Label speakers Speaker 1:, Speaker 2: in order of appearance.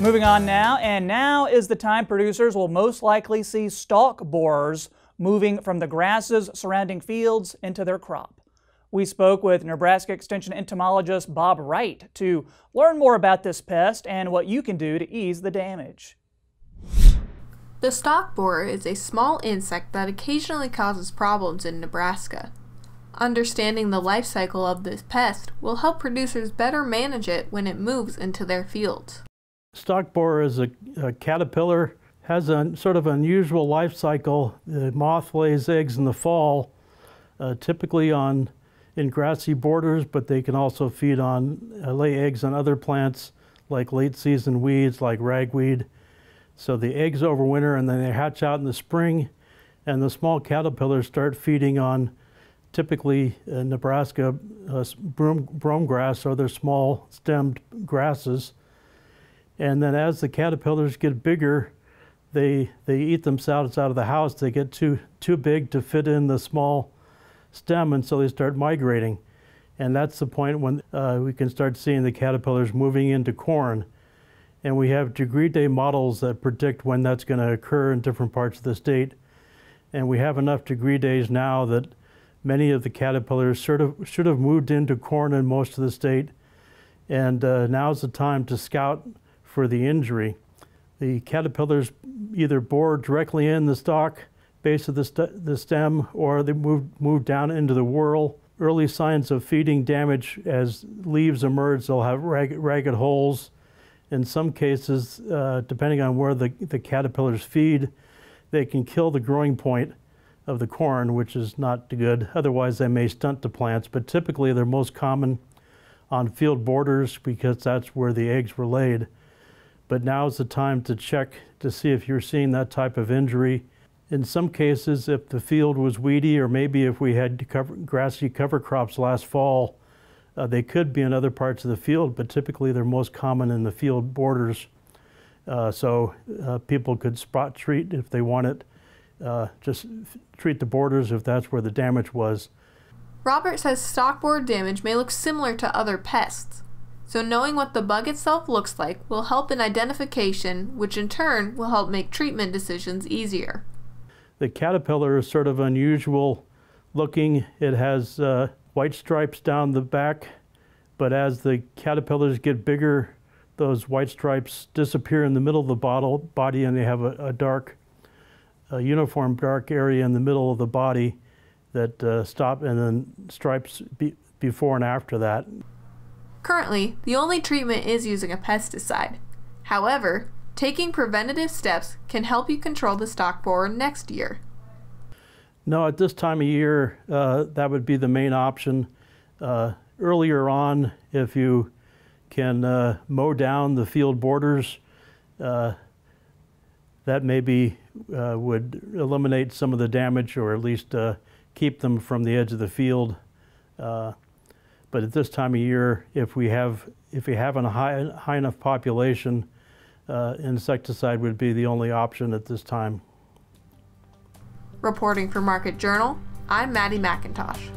Speaker 1: Moving on now, and now is the time producers will most likely see stalk borers moving from the grasses surrounding fields into their crop. We spoke with Nebraska Extension entomologist Bob Wright to learn more about this pest and what you can do to ease the damage. The stalk borer is a small insect that occasionally causes problems in Nebraska. Understanding the life cycle of this pest will help producers better manage it when it moves into their fields.
Speaker 2: Stock borer is a, a caterpillar, has a sort of unusual life cycle. The moth lays eggs in the fall, uh, typically on in grassy borders, but they can also feed on, uh, lay eggs on other plants like late season weeds, like ragweed. So the eggs overwinter and then they hatch out in the spring and the small caterpillars start feeding on typically uh, Nebraska uh, broom, broom grass or other small stemmed grasses. And then as the caterpillars get bigger, they, they eat themselves out of the house. They get too, too big to fit in the small stem, and so they start migrating. And that's the point when uh, we can start seeing the caterpillars moving into corn. And we have degree day models that predict when that's going to occur in different parts of the state. And we have enough degree days now that many of the caterpillars sort of, should have moved into corn in most of the state. And uh, now's the time to scout for the injury. The caterpillars either bore directly in the stalk, base of the, st the stem, or they move, move down into the whorl. Early signs of feeding damage as leaves emerge, they'll have rag ragged holes. In some cases, uh, depending on where the, the caterpillars feed, they can kill the growing point of the corn, which is not good. Otherwise, they may stunt the plants, but typically they're most common on field borders because that's where the eggs were laid. But now is the time to check to see if you're seeing that type of injury. In some cases, if the field was weedy or maybe if we had cover, grassy cover crops last fall, uh, they could be in other parts of the field, but typically they're most common in the field borders. Uh, so uh, people could spot treat if they want it. Uh, just treat the borders if that's where the damage was.
Speaker 1: Robert says board damage may look similar to other pests, so knowing what the bug itself looks like will help in identification, which in turn will help make treatment decisions easier.
Speaker 2: The caterpillar is sort of unusual looking. It has uh, white stripes down the back, but as the caterpillars get bigger, those white stripes disappear in the middle of the bottle, body and they have a, a dark, a uniform dark area in the middle of the body that uh, stop and then stripes be, before and after that.
Speaker 1: Currently, the only treatment is using a pesticide. However, taking preventative steps can help you control the stock borer next year.
Speaker 2: No, at this time of year, uh, that would be the main option. Uh, earlier on, if you can uh, mow down the field borders, uh, that maybe uh, would eliminate some of the damage or at least uh, keep them from the edge of the field. But at this time of year, if we have if we have a high, high enough population, uh, insecticide would be the only option at this time.
Speaker 1: Reporting for Market Journal, I'm Maddie McIntosh.